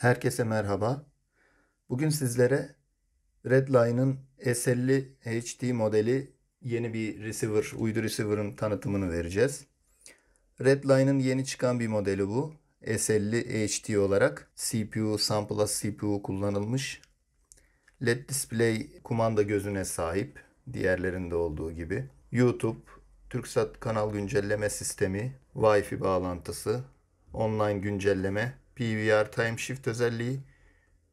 Herkese merhaba. Bugün sizlere Redline'ın S50 HD modeli yeni bir receiver, uydu receiver'ın tanıtımını vereceğiz. Redline'ın yeni çıkan bir modeli bu. S50 HD olarak CPU, SAN CPU kullanılmış. LED display kumanda gözüne sahip. Diğerlerinde olduğu gibi. YouTube, TürkSat kanal güncelleme sistemi, Wi-Fi bağlantısı, online güncelleme PVR Time Shift özelliği,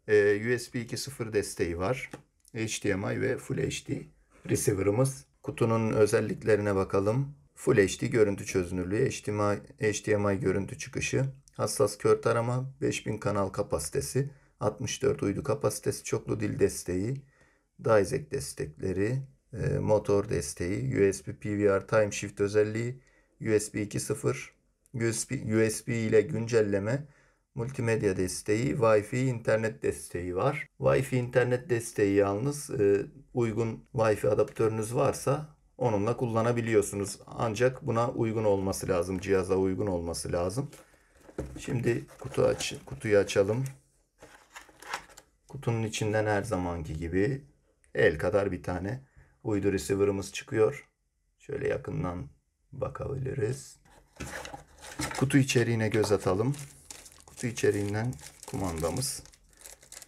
e, USB 2.0 desteği var. HDMI ve Full HD receiver'ımız. Kutunun özelliklerine bakalım. Full HD görüntü çözünürlüğü, HDMI, HDMI görüntü çıkışı, hassas kör tarama, 5000 kanal kapasitesi, 64 uydu kapasitesi, çoklu dil desteği, DISC destekleri, e, motor desteği, USB PVR Time Shift özelliği, USB 2.0, USB, USB ile güncelleme, multimedya desteği, Wi-Fi internet desteği var. Wi-Fi internet desteği yalnız e, uygun Wi-Fi adaptörünüz varsa onunla kullanabiliyorsunuz. Ancak buna uygun olması lazım, cihaza uygun olması lazım. Şimdi kutu aç, kutuyu açalım. Kutunun içinden her zamanki gibi el kadar bir tane uydu receiver'ımız çıkıyor. Şöyle yakından bakabiliriz. Kutu içeriğine göz atalım kutu içeriğinden kumandamız.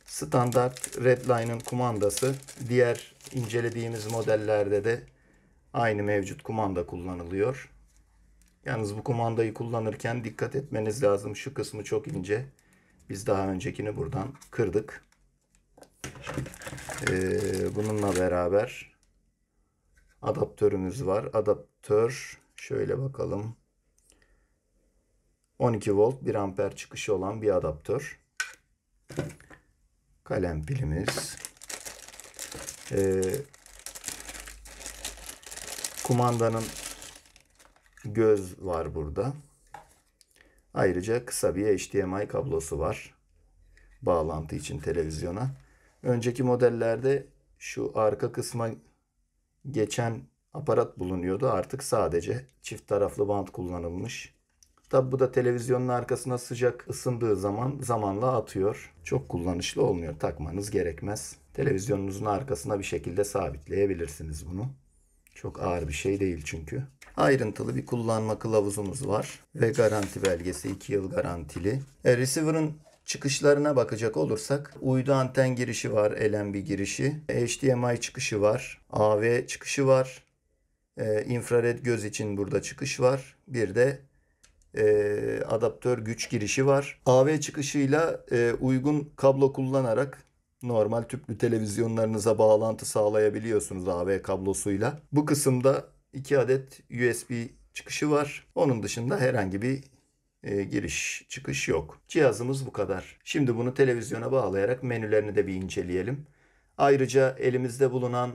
Standart Redline'ın kumandası. Diğer incelediğimiz modellerde de aynı mevcut kumanda kullanılıyor. Yalnız bu kumandayı kullanırken dikkat etmeniz lazım. Şu kısmı çok ince. Biz daha öncekini buradan kırdık. Ee, bununla beraber adaptörümüz var. Adaptör şöyle bakalım. 12 volt 1 amper çıkışı olan bir adaptör. Kalem pilimiz. Ee, kumandanın göz var burada. Ayrıca kısa bir HDMI kablosu var. Bağlantı için televizyona. Önceki modellerde şu arka kısma geçen aparat bulunuyordu. Artık sadece çift taraflı bant kullanılmış. Tabi bu da televizyonun arkasına sıcak ısındığı zaman zamanla atıyor. Çok kullanışlı olmuyor. Takmanız gerekmez. Televizyonunuzun arkasına bir şekilde sabitleyebilirsiniz bunu. Çok ağır bir şey değil çünkü. Ayrıntılı bir kullanma kılavuzumuz var ve garanti belgesi 2 yıl garantili. E, receiver'ın çıkışlarına bakacak olursak uydu anten girişi var, bir girişi, HDMI çıkışı var, AV çıkışı var, e, infrared göz için burada çıkış var. Bir de e, adaptör güç girişi var. AV çıkışıyla e, uygun kablo kullanarak normal tüplü televizyonlarınıza bağlantı sağlayabiliyorsunuz AV kablosuyla. Bu kısımda 2 adet USB çıkışı var. Onun dışında herhangi bir e, giriş çıkış yok. Cihazımız bu kadar. Şimdi bunu televizyona bağlayarak menülerini de bir inceleyelim. Ayrıca elimizde bulunan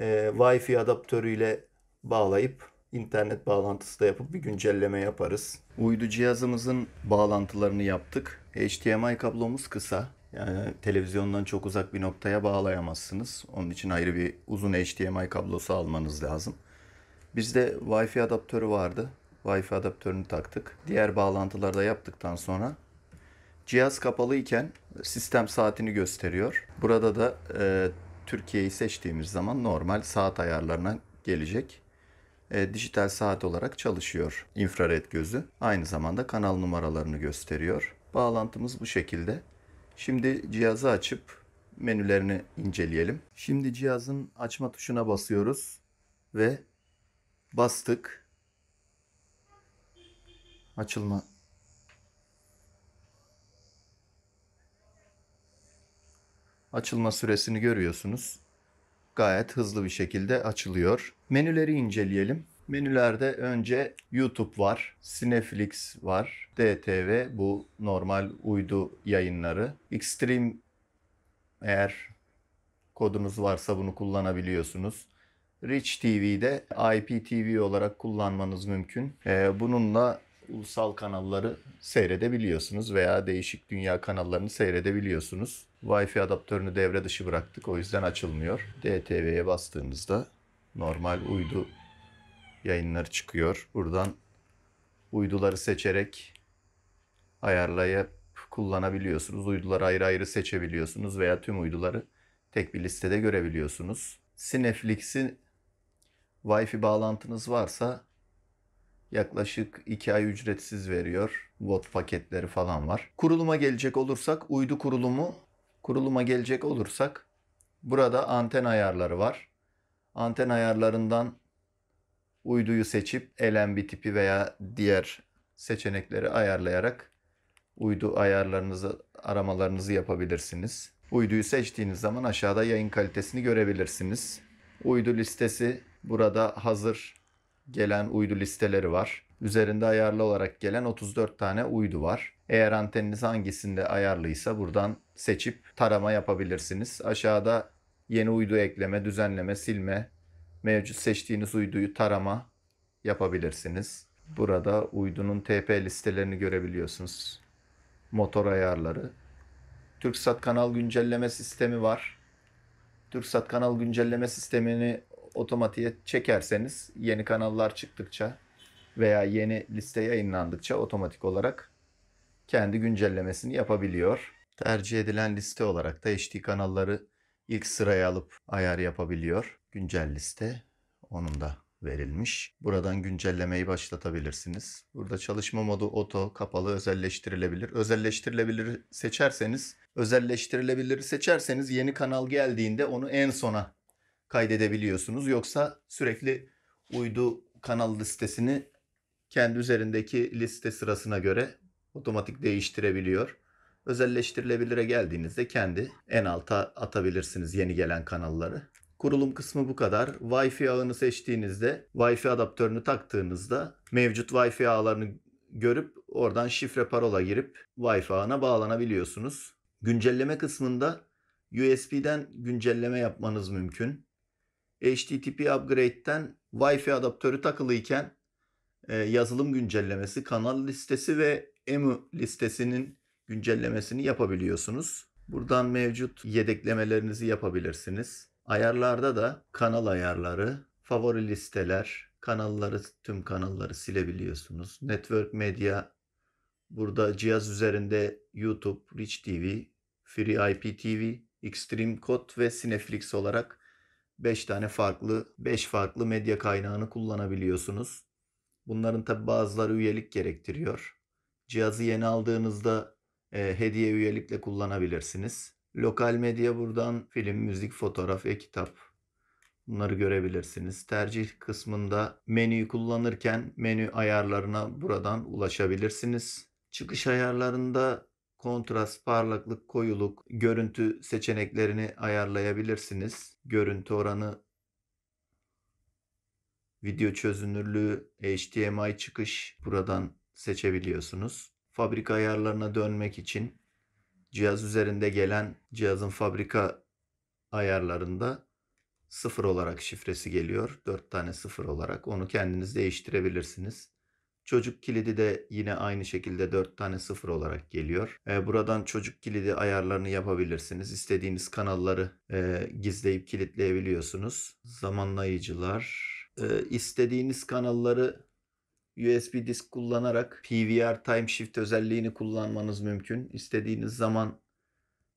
e, Wi-Fi adaptörüyle bağlayıp internet bağlantısı da yapıp bir güncelleme yaparız. Uydu cihazımızın bağlantılarını yaptık. HDMI kablomuz kısa. Yani televizyondan çok uzak bir noktaya bağlayamazsınız. Onun için ayrı bir uzun HDMI kablosu almanız lazım. Bizde Wi-Fi adaptörü vardı. Wi-Fi adaptörünü taktık. Diğer bağlantıları da yaptıktan sonra cihaz kapalı iken sistem saatini gösteriyor. Burada da e, Türkiye'yi seçtiğimiz zaman normal saat ayarlarına gelecek. E, dijital saat olarak çalışıyor infrared gözü. Aynı zamanda kanal numaralarını gösteriyor. Bağlantımız bu şekilde. Şimdi cihazı açıp menülerini inceleyelim. Şimdi cihazın açma tuşuna basıyoruz ve bastık. Açılma açılma süresini görüyorsunuz. Gayet hızlı bir şekilde açılıyor. Menüleri inceleyelim. Menülerde önce YouTube var, Cineflix var, DTV bu normal uydu yayınları. Extreme eğer kodunuz varsa bunu kullanabiliyorsunuz. Rich TV'de IPTV olarak kullanmanız mümkün. Ee, bununla ulusal kanalları seyredebiliyorsunuz veya değişik dünya kanallarını seyredebiliyorsunuz. Wi-Fi adaptörünü devre dışı bıraktık o yüzden açılmıyor. DTV'ye bastığınızda normal uydu yayınları çıkıyor. Buradan uyduları seçerek ayarlayıp kullanabiliyorsunuz. Uyduları ayrı ayrı seçebiliyorsunuz veya tüm uyduları tek bir listede görebiliyorsunuz. Cineflix'in Wi-Fi bağlantınız varsa yaklaşık 2 ay ücretsiz veriyor. Watt paketleri falan var. Kuruluma gelecek olursak uydu kurulumu kuruluma gelecek olursak burada anten ayarları var. Anten ayarlarından uyduyu seçip elen bir tipi veya diğer seçenekleri ayarlayarak uydu ayarlarınızı, aramalarınızı yapabilirsiniz. Uyduyu seçtiğiniz zaman aşağıda yayın kalitesini görebilirsiniz. Uydu listesi burada hazır gelen uydu listeleri var. Üzerinde ayarlı olarak gelen 34 tane uydu var. Eğer anteniniz hangisinde ayarlıysa buradan seçip tarama yapabilirsiniz. Aşağıda yeni uydu ekleme, düzenleme, silme, mevcut seçtiğiniz uyduyu tarama yapabilirsiniz. Burada uydunun TP listelerini görebiliyorsunuz. Motor ayarları. TürkSat kanal güncelleme sistemi var. TürkSat kanal güncelleme sistemini otomatiğe çekerseniz yeni kanallar çıktıkça veya yeni liste yayınlandıkça otomatik olarak kendi güncellemesini yapabiliyor. Tercih edilen liste olarak da HD kanalları ilk sıraya alıp ayar yapabiliyor güncel liste onun da verilmiş. Buradan güncellemeyi başlatabilirsiniz. Burada çalışma modu oto, kapalı, özelleştirilebilir. Özelleştirilebilir seçerseniz, özelleştirilebilir seçerseniz yeni kanal geldiğinde onu en sona kaydedebiliyorsunuz. Yoksa sürekli uydu kanal listesini kendi üzerindeki liste sırasına göre otomatik değiştirebiliyor. Özelleştirilebilire geldiğinizde kendi en alta atabilirsiniz yeni gelen kanalları. Kurulum kısmı bu kadar. Wi-Fi ağını seçtiğinizde, Wi-Fi adaptörünü taktığınızda mevcut Wi-Fi ağlarını görüp oradan şifre parola girip Wi-Fi ağına bağlanabiliyorsunuz. Güncelleme kısmında USB'den güncelleme yapmanız mümkün. HTTP upgrade'den Wi-Fi adaptörü takılıyken e, yazılım güncellemesi, kanal listesi ve EMU listesinin güncellemesini yapabiliyorsunuz. Buradan mevcut yedeklemelerinizi yapabilirsiniz. Ayarlarda da kanal ayarları, favori listeler, kanalları, tüm kanalları silebiliyorsunuz. Network Media, burada cihaz üzerinde YouTube, Rich TV, Free IPTV, Extreme Code ve Cineflix olarak 5 tane farklı 5 farklı medya kaynağını kullanabiliyorsunuz. Bunların tabi bazıları üyelik gerektiriyor. Cihazı yeni aldığınızda e, hediye üyelikle kullanabilirsiniz. Lokal medya buradan film, müzik, fotoğraf, ve kitap bunları görebilirsiniz. Tercih kısmında menüyü kullanırken menü ayarlarına buradan ulaşabilirsiniz. Çıkış ayarlarında kontrast, parlaklık, koyuluk, görüntü seçeneklerini ayarlayabilirsiniz. Görüntü oranı, video çözünürlüğü, HDMI çıkış buradan seçebiliyorsunuz. Fabrika ayarlarına dönmek için cihaz üzerinde gelen cihazın fabrika ayarlarında sıfır olarak şifresi geliyor. Dört tane sıfır olarak. Onu kendiniz değiştirebilirsiniz. Çocuk kilidi de yine aynı şekilde dört tane sıfır olarak geliyor. E, buradan çocuk kilidi ayarlarını yapabilirsiniz. İstediğiniz kanalları e, gizleyip kilitleyebiliyorsunuz. Zamanlayıcılar. E, istediğiniz kanalları USB disk kullanarak PVR Time Shift özelliğini kullanmanız mümkün. İstediğiniz zaman,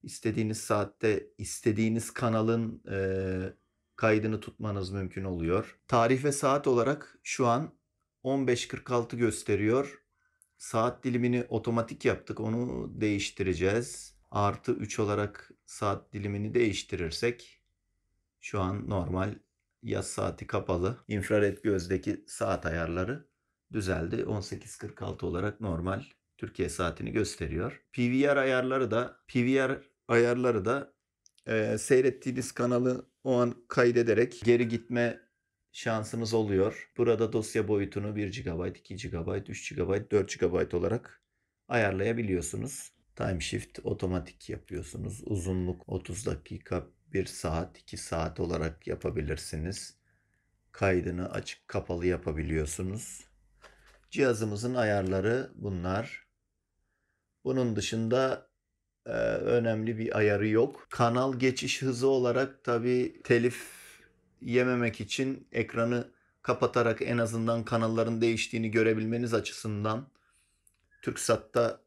istediğiniz saatte, istediğiniz kanalın e, kaydını tutmanız mümkün oluyor. Tarih ve saat olarak şu an 15.46 gösteriyor. Saat dilimini otomatik yaptık. Onu değiştireceğiz. Artı 3 olarak saat dilimini değiştirirsek şu an normal yaz saati kapalı. İnfrared gözdeki saat ayarları düzeldi. 18.46 olarak normal Türkiye saatini gösteriyor. PVR ayarları da PVR ayarları da e, seyrettiğiniz kanalı o an kaydederek geri gitme şansınız oluyor. Burada dosya boyutunu 1 GB, 2 GB, 3 GB, 4 GB olarak ayarlayabiliyorsunuz. Time shift otomatik yapıyorsunuz. Uzunluk 30 dakika, 1 saat, 2 saat olarak yapabilirsiniz. Kaydını açık kapalı yapabiliyorsunuz. Cihazımızın ayarları bunlar. Bunun dışında e, önemli bir ayarı yok. Kanal geçiş hızı olarak tabi telif yememek için ekranı kapatarak en azından kanalların değiştiğini görebilmeniz açısından TürkSat'ta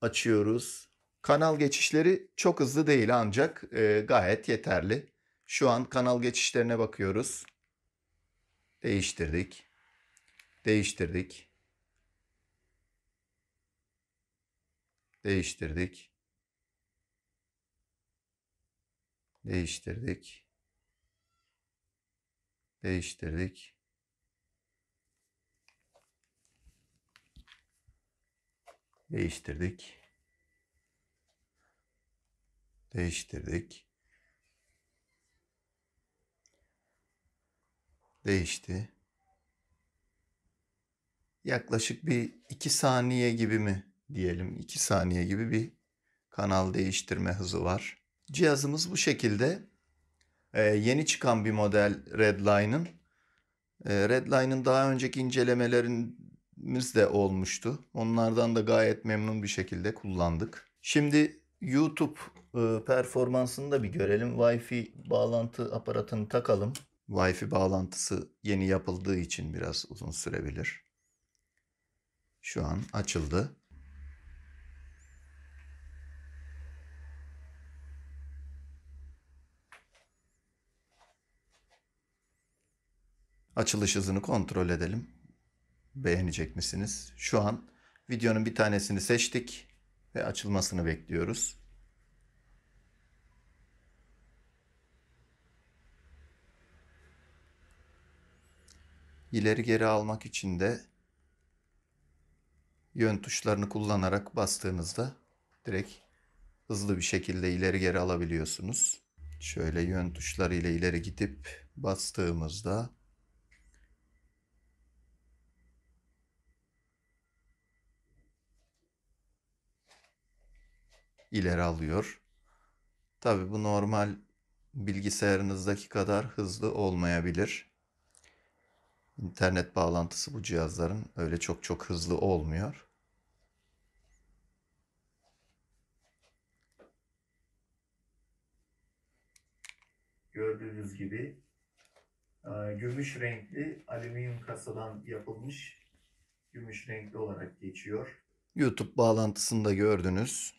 açıyoruz. Kanal geçişleri çok hızlı değil ancak e, gayet yeterli. Şu an kanal geçişlerine bakıyoruz. Değiştirdik. Değiştirdik. Değiştirdik. Değiştirdik. Değiştirdik. Değiştirdik. Değiştirdik. Değişti yaklaşık bir 2 saniye gibi mi diyelim 2 saniye gibi bir kanal değiştirme hızı var. Cihazımız bu şekilde ee, yeni çıkan bir model Redline'ın. Ee, Redline'ın daha önceki incelemelerimiz de olmuştu. Onlardan da gayet memnun bir şekilde kullandık. Şimdi YouTube e, performansını da bir görelim. Wi-Fi bağlantı aparatını takalım. Wi-Fi bağlantısı yeni yapıldığı için biraz uzun sürebilir. Şu an açıldı. Açılış hızını kontrol edelim. Beğenecek misiniz? Şu an videonun bir tanesini seçtik ve açılmasını bekliyoruz. İleri geri almak için de yön tuşlarını kullanarak bastığınızda direkt hızlı bir şekilde ileri geri alabiliyorsunuz. Şöyle yön tuşları ile ileri gidip bastığımızda ileri alıyor. Tabi bu normal bilgisayarınızdaki kadar hızlı olmayabilir. İnternet bağlantısı bu cihazların öyle çok çok hızlı olmuyor. gördüğünüz gibi e, gümüş renkli alüminyum kasadan yapılmış gümüş renkli olarak geçiyor. YouTube bağlantısında gördünüz.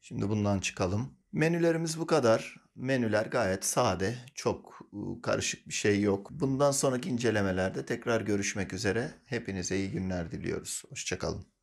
Şimdi bundan çıkalım. Menülerimiz bu kadar. Menüler gayet sade, çok e, karışık bir şey yok. Bundan sonraki incelemelerde tekrar görüşmek üzere. Hepinize iyi günler diliyoruz. Hoşçakalın.